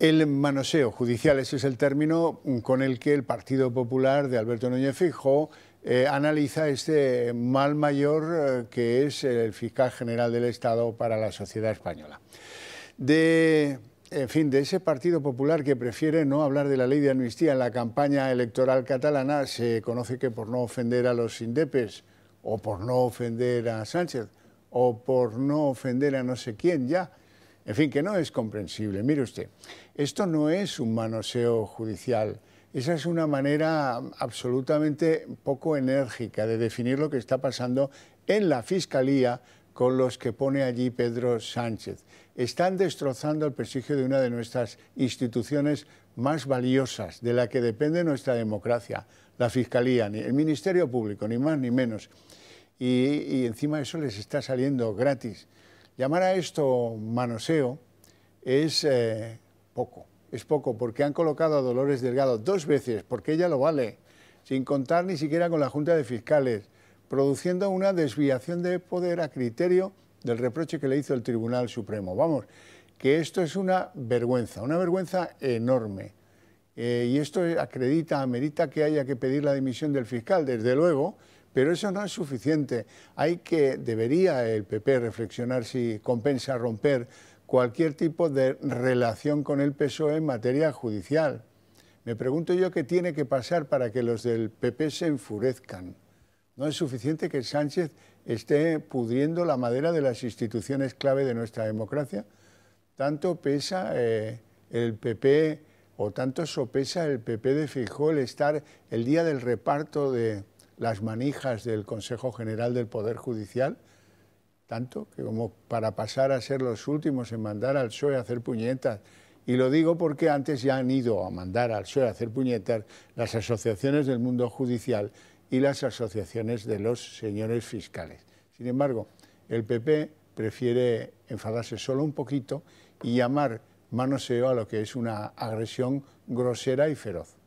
El manoseo judicial, ese es el término con el que el Partido Popular de Alberto Núñez Fijo eh, analiza este mal mayor eh, que es el fiscal general del Estado para la sociedad española. De fin, de ese Partido Popular que prefiere no hablar de la ley de amnistía en la campaña electoral catalana, se conoce que por no ofender a los indepes, o por no ofender a Sánchez, o por no ofender a no sé quién ya, en fin, que no es comprensible. Mire usted, esto no es un manoseo judicial. Esa es una manera absolutamente poco enérgica de definir lo que está pasando en la Fiscalía con los que pone allí Pedro Sánchez. Están destrozando el prestigio de una de nuestras instituciones más valiosas, de la que depende nuestra democracia, la Fiscalía, el Ministerio Público, ni más ni menos. Y, y encima eso les está saliendo gratis. Llamar a esto manoseo es eh, poco, es poco, porque han colocado a Dolores Delgado dos veces, porque ella lo vale, sin contar ni siquiera con la Junta de Fiscales, produciendo una desviación de poder a criterio del reproche que le hizo el Tribunal Supremo. Vamos, que esto es una vergüenza, una vergüenza enorme. Eh, y esto acredita, amerita que haya que pedir la dimisión del fiscal, desde luego, pero eso no es suficiente. Hay que, debería el PP reflexionar si compensa romper cualquier tipo de relación con el PSOE en materia judicial. Me pregunto yo qué tiene que pasar para que los del PP se enfurezcan. No es suficiente que Sánchez esté pudriendo la madera de las instituciones clave de nuestra democracia. Tanto pesa eh, el PP o tanto sopesa el PP de Fijol el estar el día del reparto de, las manijas del Consejo General del Poder Judicial, tanto que como para pasar a ser los últimos en mandar al PSOE a hacer puñetas. Y lo digo porque antes ya han ido a mandar al PSOE a hacer puñetas las asociaciones del mundo judicial y las asociaciones de los señores fiscales. Sin embargo, el PP prefiere enfadarse solo un poquito y llamar manoseo a lo que es una agresión grosera y feroz.